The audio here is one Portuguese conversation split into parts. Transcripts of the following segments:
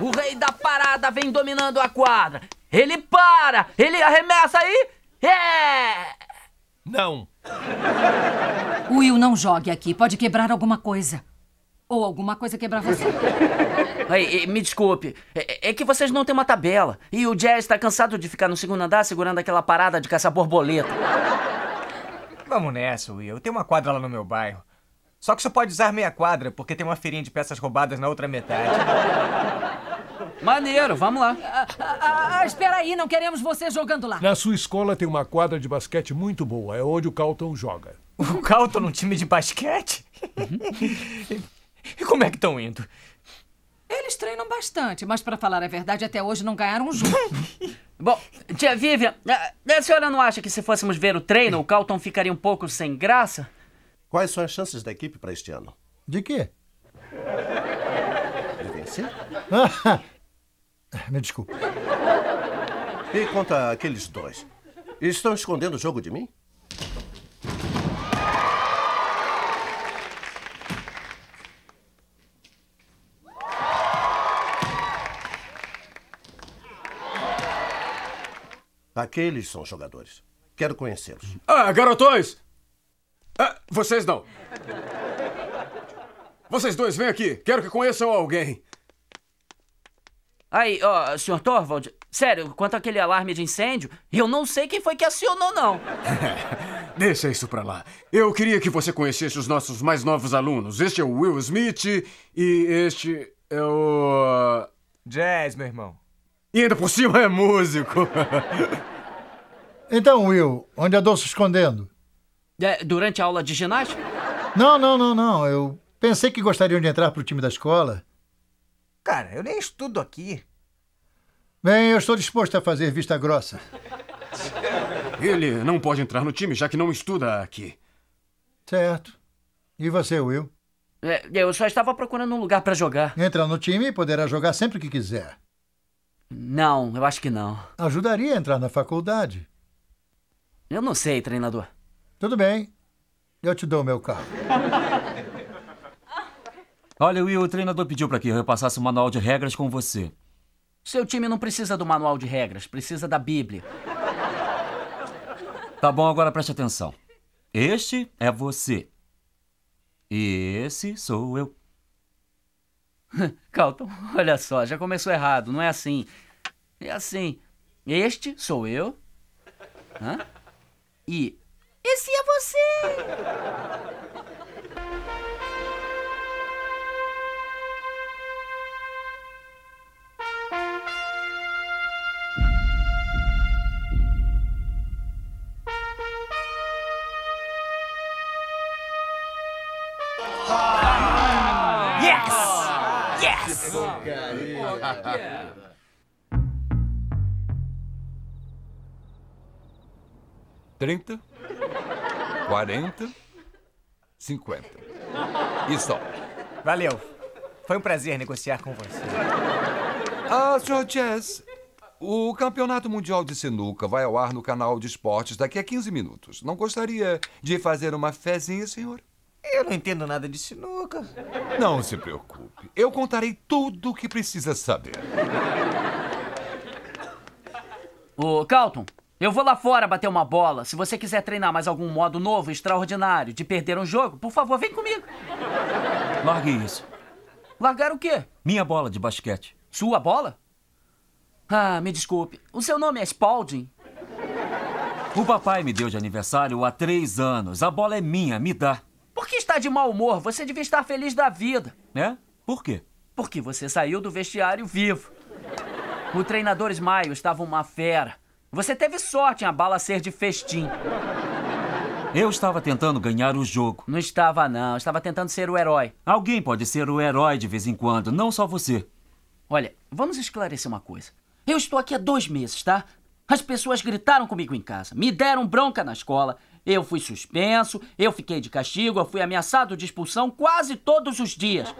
O rei da parada vem dominando a quadra. Ele para, ele arremessa aí. E... É! Não. Will, não jogue aqui. Pode quebrar alguma coisa. Ou alguma coisa quebrar você. Ei, me desculpe. É, é, que vocês não têm uma tabela. E o Jazz está cansado de ficar no segundo andar segurando aquela parada de caçar borboleta. Vamos nessa, Will. Tem uma quadra lá no meu bairro. Só que você pode usar meia quadra, porque tem uma feirinha de peças roubadas na outra metade. Maneiro, vamos lá. Ah, ah, ah, ah, espera aí, não queremos você jogando lá. Na sua escola tem uma quadra de basquete muito boa. É onde o Calton joga. O Calton num time de basquete? Uhum. E como é que estão indo? Eles treinam bastante, mas para falar a verdade, até hoje não ganharam um jogo. Bom, tia Vivian, a senhora não acha que se fôssemos ver o treino, o Calton ficaria um pouco sem graça? Quais são as chances da equipe para este ano? De quê? De vencer? Me desculpe. E quanto àqueles dois? Estão escondendo o jogo de mim? Aqueles são jogadores. Quero conhecê-los. Ah, garotões! Ah, vocês não. Vocês dois, vem aqui. Quero que conheçam alguém. Aí, ó, senhor Torvald, sério, quanto àquele alarme de incêndio, eu não sei quem foi que acionou, não. Deixa isso pra lá. Eu queria que você conhecesse os nossos mais novos alunos. Este é o Will Smith e este é o. Uh, Jazz, meu irmão. E ainda por cima é músico. então, Will, onde andou se escondendo? É, durante a aula de ginástica? Não, não, não, não. Eu pensei que gostariam de entrar pro time da escola. Cara, eu nem estudo aqui. Bem, eu estou disposto a fazer vista grossa. Ele não pode entrar no time, já que não estuda aqui. Certo. E você, Will? É, eu só estava procurando um lugar para jogar. Entra no time e poderá jogar sempre que quiser. Não, eu acho que não. Ajudaria a entrar na faculdade. Eu não sei, treinador. Tudo bem. Eu te dou meu carro. Olha, Will, o treinador pediu para que eu repassasse o manual de regras com você. Seu time não precisa do manual de regras, precisa da Bíblia. Tá bom, agora preste atenção. Este é você. E esse sou eu. Calton, olha só, já começou errado, não é assim. É assim. Este sou eu. Hã? E esse é você! Yes! Yes! Trinta, quarenta, cinquenta. E só. Valeu. Foi um prazer negociar com você. Ah, Sr. Jess, o Campeonato Mundial de Sinuca vai ao ar no canal de esportes daqui a 15 minutos. Não gostaria de fazer uma fezinha, senhor? Eu não entendo nada de sinuca. Não se preocupe. Eu contarei tudo o que precisa saber. Ô, Calton, eu vou lá fora bater uma bola. Se você quiser treinar mais algum modo novo, extraordinário, de perder um jogo, por favor, vem comigo. Largue isso. Largar o quê? Minha bola de basquete. Sua bola? Ah, me desculpe. O seu nome é Spalding? O papai me deu de aniversário há três anos. A bola é minha, me dá. Por que está de mau humor? Você devia estar feliz da vida. É? Por quê? Porque você saiu do vestiário vivo. O treinador Ismael estava uma fera. Você teve sorte em a bala ser de festim. Eu estava tentando ganhar o jogo. Não estava, não. Estava tentando ser o herói. Alguém pode ser o herói de vez em quando, não só você. Olha, vamos esclarecer uma coisa. Eu estou aqui há dois meses, tá? As pessoas gritaram comigo em casa, me deram bronca na escola, eu fui suspenso, eu fiquei de castigo, eu fui ameaçado de expulsão quase todos os dias.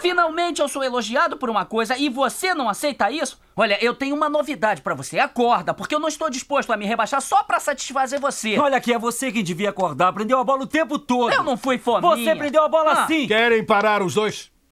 Finalmente eu sou elogiado por uma coisa e você não aceita isso? Olha, eu tenho uma novidade para você. Acorda, porque eu não estou disposto a me rebaixar só para satisfazer você. Olha que é você quem devia acordar. Prendeu a bola o tempo todo. Eu não fui fome. Você prendeu a bola ah. sim. Querem parar os dois?